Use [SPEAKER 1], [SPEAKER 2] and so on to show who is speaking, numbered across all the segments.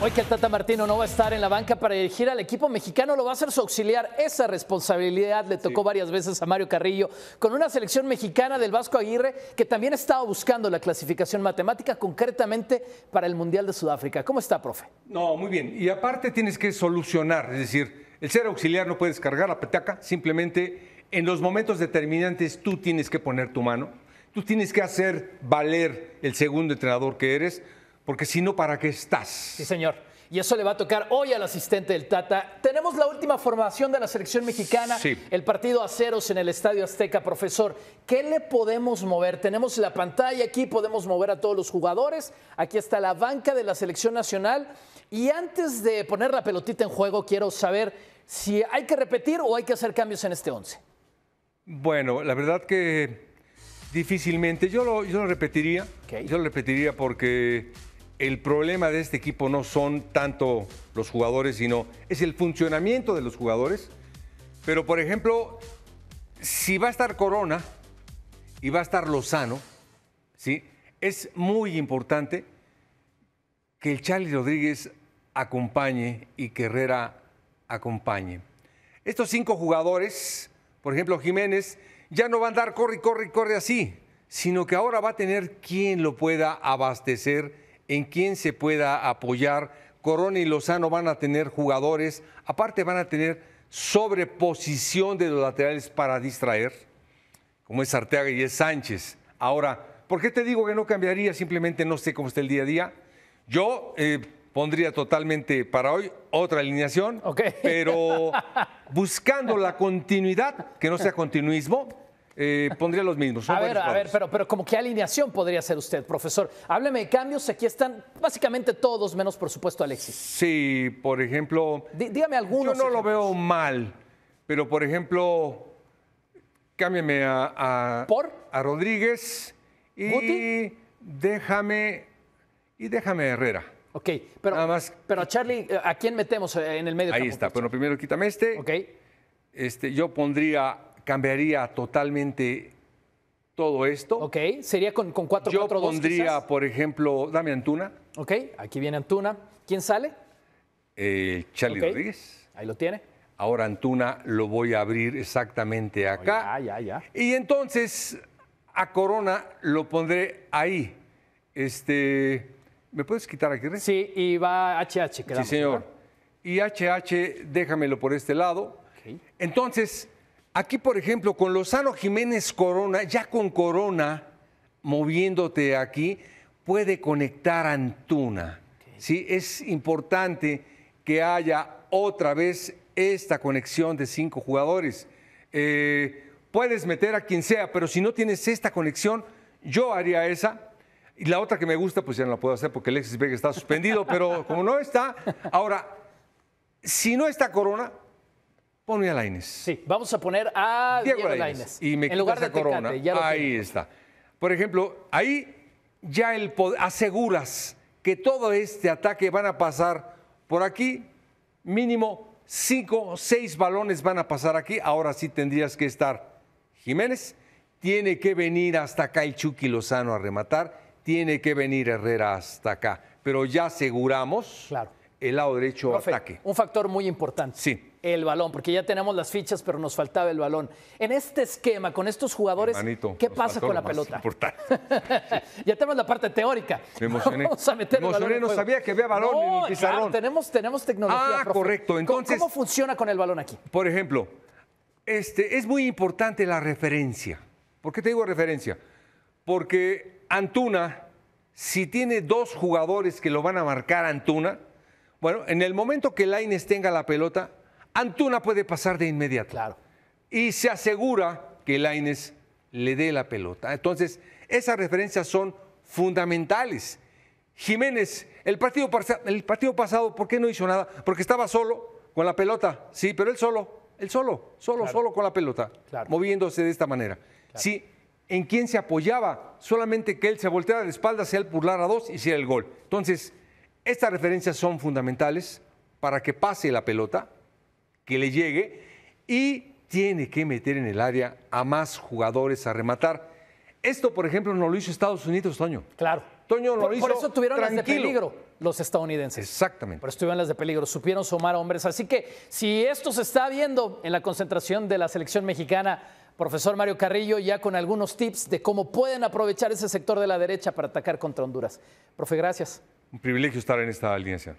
[SPEAKER 1] Hoy que el Tata Martino no va a estar en la banca para dirigir al equipo mexicano, lo va a hacer su auxiliar. Esa responsabilidad le tocó varias veces a Mario Carrillo con una selección mexicana del Vasco Aguirre que también estaba buscando la clasificación matemática concretamente para el Mundial de Sudáfrica. ¿Cómo está, profe?
[SPEAKER 2] No, muy bien. Y aparte tienes que solucionar, es decir, el ser auxiliar no puedes cargar la petaca, simplemente en los momentos determinantes tú tienes que poner tu mano, tú tienes que hacer valer el segundo entrenador que eres porque si no, ¿para qué estás? Sí,
[SPEAKER 1] señor. Y eso le va a tocar hoy al asistente del Tata. Tenemos la última formación de la selección mexicana, sí. el partido a ceros en el Estadio Azteca. Profesor, ¿qué le podemos mover? Tenemos la pantalla aquí, podemos mover a todos los jugadores. Aquí está la banca de la selección nacional. Y antes de poner la pelotita en juego, quiero saber si hay que repetir o hay que hacer cambios en este 11.
[SPEAKER 2] Bueno, la verdad que difícilmente. Yo lo, yo lo repetiría. Yo lo repetiría porque el problema de este equipo no son tanto los jugadores, sino es el funcionamiento de los jugadores. Pero, por ejemplo, si va a estar Corona y va a estar Lozano, ¿sí? es muy importante que el Charlie Rodríguez acompañe y que Herrera acompañe. Estos cinco jugadores, por ejemplo, Jiménez, ya no van a andar corre, corre, corre así, sino que ahora va a tener quien lo pueda abastecer en quien se pueda apoyar. Corona y Lozano van a tener jugadores, aparte van a tener sobreposición de los laterales para distraer, como es Arteaga y es Sánchez. Ahora, ¿por qué te digo que no cambiaría? Simplemente no sé cómo está el día a día. Yo eh, pondría totalmente para hoy otra alineación, pero buscando la continuidad, que no sea continuismo, eh, pondría los mismos. a ver, a ver,
[SPEAKER 1] pero, pero como qué alineación podría ser usted, profesor. Hábleme de cambios. Aquí están básicamente todos,
[SPEAKER 2] menos por supuesto Alexis. Sí, por ejemplo. dígame algunos. Yo no lo veo mal, pero por ejemplo, cámbiame a. ¿Por? A Rodríguez y déjame. Y déjame Herrera. Ok, pero, Nada más. pero Charlie, ¿a quién metemos eh, en el medio? Ahí está, pero primero quítame este. Ok. Este, yo pondría cambiaría totalmente todo esto. Ok, sería con, cuatro, 4 Yo pondría, por ejemplo, dame Antuna.
[SPEAKER 1] Ok, aquí viene
[SPEAKER 2] Antuna. ¿Quién sale? Eh, Charlie Rodríguez. Ahí lo tiene. Ahora Antuna lo voy a abrir exactamente oh, acá. ya, ya, ya. Y entonces a Corona lo pondré ahí. Este, ¿Me puedes quitar aquí? Rey? Sí, y va HH. sí, señor. Y HH, déjamelo por este lado. Okay. Entonces, Aquí, por ejemplo, con Lozano Jiménez Corona, ya con Corona moviéndote aquí, puede conectar Antuna. Es importante que haya otra vez esta conexión de cinco jugadores. Eh, puedes meter a quien sea, pero si no tienes esta conexión, yo haría esa. Y la otra que me gusta, pues ya no la puedo hacer porque Alexis Vega está suspendido, pero como no está, ahora, si no está Corona, Ponme a Laines. Sí, vamos a poner a Diego, Y me en lugar de Corona. ahí está. Por ejemplo, ahí ya el aseguras que todo este ataque van a pasar por aquí, mínimo cinco, seis balones van a pasar aquí. Ahora sí tendrías que estar Jiménez, tiene que venir hasta acá el Chucky Lozano a rematar, tiene que venir Herrera hasta acá. Pero ya aseguramos claro el lado derecho ataque. Un factor muy importante. Sí.
[SPEAKER 1] El balón, porque ya tenemos las fichas, pero nos faltaba el balón. En este esquema, con estos jugadores, ¿qué pasa con la pelota? ya tenemos la parte teórica.
[SPEAKER 2] Vamos a meter el balón no sabía que había balón en el pizarrón.
[SPEAKER 1] tenemos, tenemos tecnología. Ah, correcto. Entonces, ¿Cómo,
[SPEAKER 2] funciona con el balón aquí? Por ejemplo, este, es muy importante la referencia. ¿Por qué te digo referencia? Porque Antuna, si tiene dos jugadores que lo van a marcar Antuna, bueno, en el momento que Laines tenga la pelota, Antuna puede pasar de inmediato. Claro. Y se asegura que Laines le dé la pelota. Entonces, esas referencias son fundamentales. Jiménez, el partido, pasado, ¿por qué no hizo nada? Porque estaba solo con la pelota, sí, pero él solo, él solo, solo, solo con la pelota, claro. moviéndose de esta manera. Sí, en quien se apoyaba, solamente que él se volteara de espaldas, sea el burlara a dos, hiciera el gol. Entonces, estas referencias son fundamentales para que pase la pelota, que le llegue y tiene que meter en el área a más jugadores a rematar. Esto, por ejemplo, no lo hizo Estados Unidos, Toño. Claro. Toño lo hizo. Por eso tuvieron las de peligro los estadounidenses. Exactamente.
[SPEAKER 1] Por eso tuvieron las de peligro. Supieron sumar hombres. Así que si esto se está viendo en la concentración de la selección mexicana, profesor Mario Carrillo, ya con algunos tips de cómo pueden aprovechar ese sector de la derecha para atacar contra Honduras. Profe, gracias.
[SPEAKER 2] Un privilegio estar en esta audiencia.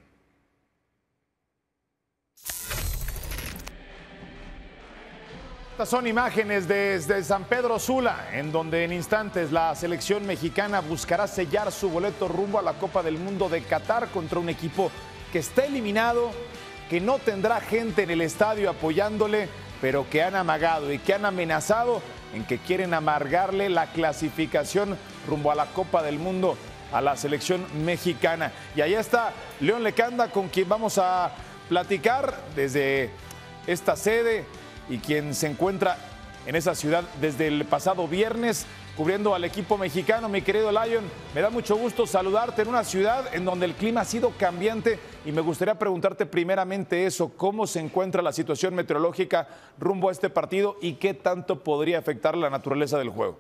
[SPEAKER 3] Estas son imágenes desde San Pedro Sula, en donde en instantes la selección mexicana buscará sellar su boleto rumbo a la Copa del Mundo de Qatar contra un equipo que está eliminado, que no tendrá gente en el estadio apoyándole, pero que han amagado y que han amenazado en que quieren amargarle la clasificación rumbo a la Copa del Mundo a la selección mexicana. Y allá está León Lecanda con quien vamos a platicar desde esta sede y quien se encuentra en esa ciudad desde el pasado viernes cubriendo al equipo mexicano. Mi querido Lion, me da mucho gusto saludarte en una ciudad en donde el clima ha sido cambiante y me gustaría preguntarte primeramente eso, cómo se encuentra la situación meteorológica rumbo a este partido y qué tanto podría afectar la naturaleza del juego.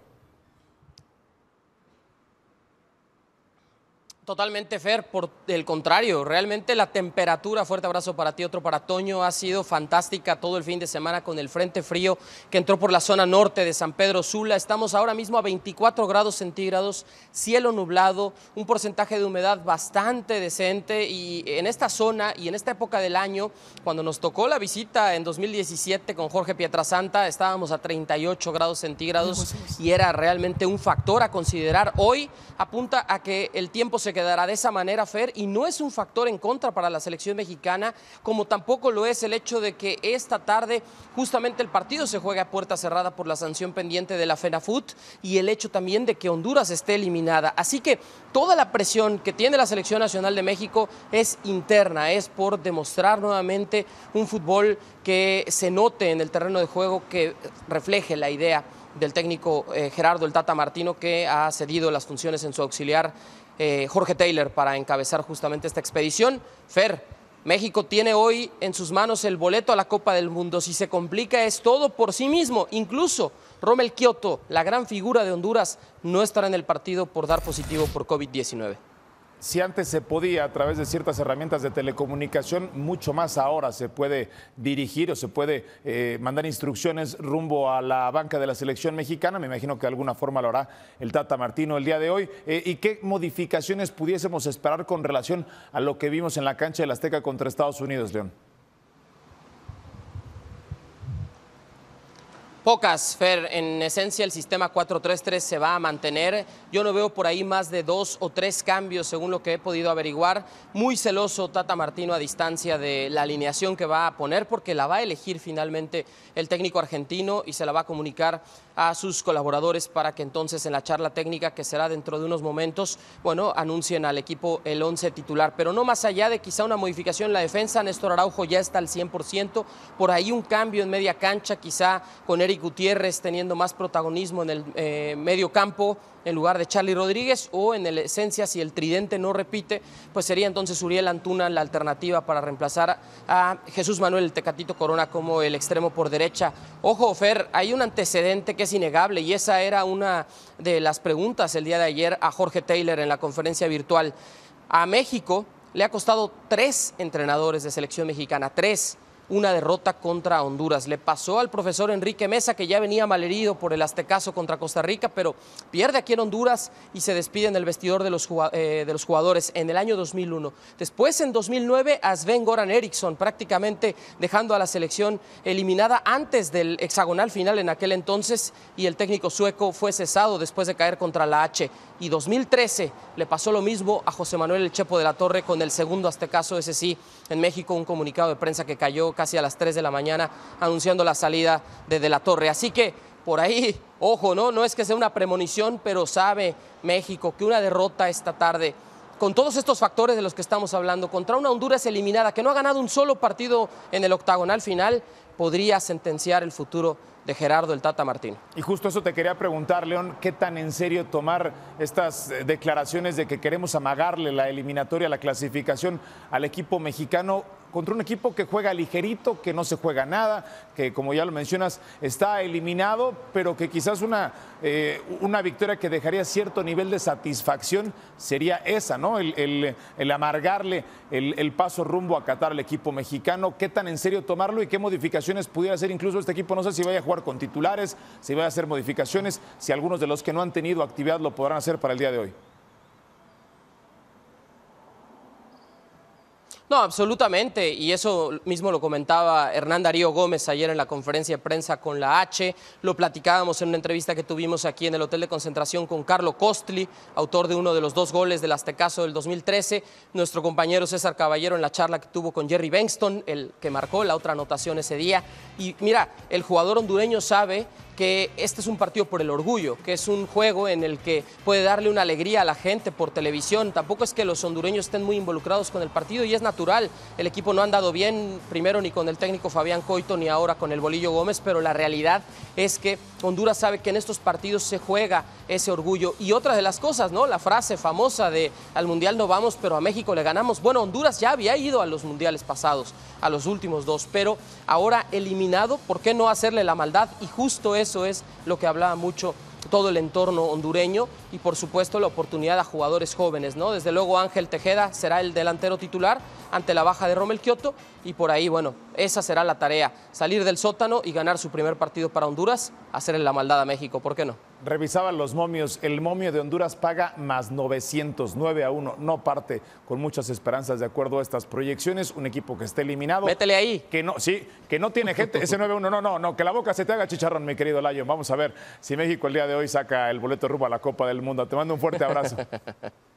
[SPEAKER 4] Totalmente, Fer, por el contrario, realmente la temperatura, fuerte abrazo para ti, otro para Toño, ha sido fantástica todo el fin de semana con el frente frío que entró por la zona norte de San Pedro Sula. Estamos ahora mismo a 24 grados centígrados, cielo nublado, un porcentaje de humedad bastante decente y en esta zona y en esta época del año, cuando nos tocó la visita en 2017 con Jorge Pietrasanta, estábamos a 38 grados centígrados pues pues y era realmente un factor a considerar. Hoy apunta a que el tiempo se quedará de esa manera, Fer, y no es un factor en contra para la selección mexicana, como tampoco lo es el hecho de que esta tarde justamente el partido se juega a puerta cerrada por la sanción pendiente de la FENAFUT y el hecho también de que Honduras esté eliminada. Así que toda la presión que tiene la selección nacional de México es interna, es por demostrar nuevamente un fútbol que se note en el terreno de juego, que refleje la idea del técnico eh, Gerardo el Tata Martino, que ha cedido las funciones en su auxiliar eh, Jorge Taylor para encabezar justamente esta expedición. Fer, México tiene hoy en sus manos el boleto a la Copa del Mundo. Si se complica es todo por sí mismo. Incluso Rommel Kioto, la gran figura de Honduras,
[SPEAKER 3] no estará en el partido por dar positivo por COVID-19 si antes se podía a través de ciertas herramientas de telecomunicación, mucho más ahora se puede dirigir o se puede eh, mandar instrucciones rumbo a la banca de la selección mexicana. Me imagino que de alguna forma lo hará el Tata Martino el día de hoy. Eh, ¿Y qué modificaciones pudiésemos esperar con relación a lo que vimos en la cancha del Azteca contra Estados Unidos, León?
[SPEAKER 4] Pocas, Fer, en esencia el sistema 4-3-3 se va a mantener. Yo no veo por ahí más de dos o tres cambios según lo que he podido averiguar. Muy celoso Tata Martino a distancia de la alineación que va a poner porque la va a elegir finalmente el técnico argentino y se la va a comunicar a sus colaboradores para que entonces en la charla técnica que será dentro de unos momentos, bueno, anuncien al equipo el 11 titular. Pero no más allá de quizá una modificación en la defensa, Néstor Araujo ya está al 100%, por ahí un cambio en media cancha quizá con Eric Gutiérrez teniendo más protagonismo en el eh, medio campo en lugar de Charlie Rodríguez o en el esencia si el tridente no repite, pues sería entonces Uriel Antuna la alternativa para reemplazar a Jesús Manuel Tecatito Corona como el extremo por derecha. Ojo, Fer, hay un antecedente que es innegable y esa era una de las preguntas el día de ayer a Jorge Taylor en la conferencia virtual. A México le ha costado tres entrenadores de selección mexicana, tres una derrota contra Honduras. Le pasó al profesor Enrique Mesa, que ya venía malherido por el aztecaso contra Costa Rica, pero pierde aquí en Honduras y se despide en el vestidor de los, eh, jugadores en el año 2001. Después, en 2009, a Sven Goran Eriksson, prácticamente dejando a la selección eliminada antes del hexagonal final en aquel entonces, y el técnico sueco fue cesado después de caer contra la H. Y 2013 le pasó lo mismo a José Manuel El Chepo de la Torre con el segundo aztecaso, ese sí, en México, un comunicado de prensa que cayó casi a las 3 de la mañana anunciando la salida De la torre. Así que por ahí, ojo, ¿no? No es que sea una premonición, pero sabe México que una derrota esta tarde con todos estos factores de los que estamos hablando, contra una Honduras eliminada que no ha ganado un solo partido en el octagonal final, podría
[SPEAKER 3] sentenciar el futuro de Gerardo el Tata Martín. Y justo eso te quería preguntar, León, ¿qué tan en serio tomar estas eh, declaraciones de que queremos amagarle la eliminatoria, la clasificación al equipo mexicano contra un equipo que juega ligerito, que no se juega nada, que como ya lo mencionas está eliminado, pero que quizás una, eh, una victoria que dejaría cierto nivel de satisfacción sería esa, ¿no? El, amargarle el, el, paso rumbo a Qatar al equipo mexicano, qué tan en serio tomarlo y qué modificaciones pudiera hacer incluso este equipo. No sé si vaya a jugar con titulares, si vaya a hacer modificaciones, si algunos de los que no han tenido actividad lo podrán hacer para el día de hoy.
[SPEAKER 4] No, absolutamente. Y eso mismo lo comentaba Hernán Darío Gómez ayer en la conferencia de prensa con la H. Lo platicábamos en una entrevista que tuvimos aquí en el Hotel de Concentración con Carlo Costli, autor de uno de los dos goles del Aztecaso del 2013. Nuestro compañero César Caballero en la charla que tuvo con Jerry Bengston, el que marcó la otra anotación ese día. Y mira, el jugador hondureño sabe que este es un partido por el orgullo, que es un juego en el que puede darle una alegría a la gente por televisión. Tampoco es que los hondureños estén muy involucrados con el partido y es natural. El equipo no ha andado bien, primero ni con el técnico Fabián Coito ni ahora con el Bolillo Gómez, pero la realidad es que Honduras sabe que en estos partidos se juega ese orgullo. Y otra de las cosas, ¿no? La frase famosa de al Mundial no vamos, pero a México le ganamos. Bueno, Honduras ya había ido a los Mundiales pasados, a los últimos dos, pero ahora eliminado, ¿por qué no hacerle la maldad? Y justo es eso es lo que hablaba mucho todo el entorno hondureño y por supuesto la oportunidad a jugadores jóvenes, ¿no? Desde luego Ángel Tejeda será el delantero titular ante la baja de Romel Kioto y por ahí, bueno, esa será la tarea, salir del sótano
[SPEAKER 3] y ganar su primer partido para Honduras, hacerle la maldad a México, ¿por qué no? revisaban los momios, el momio de Honduras paga más 909 a 1. No parte con muchas esperanzas de acuerdo a estas proyecciones. Un equipo que esté eliminado. Métele ahí. Que no, sí, que no tiene gente. Ese 9 a 1, no, no, no. Que la boca se te haga chicharrón, mi querido Layo, Vamos a ver si México el día de hoy saca el boleto rumbo a la Copa del Mundo. Te mando un fuerte abrazo.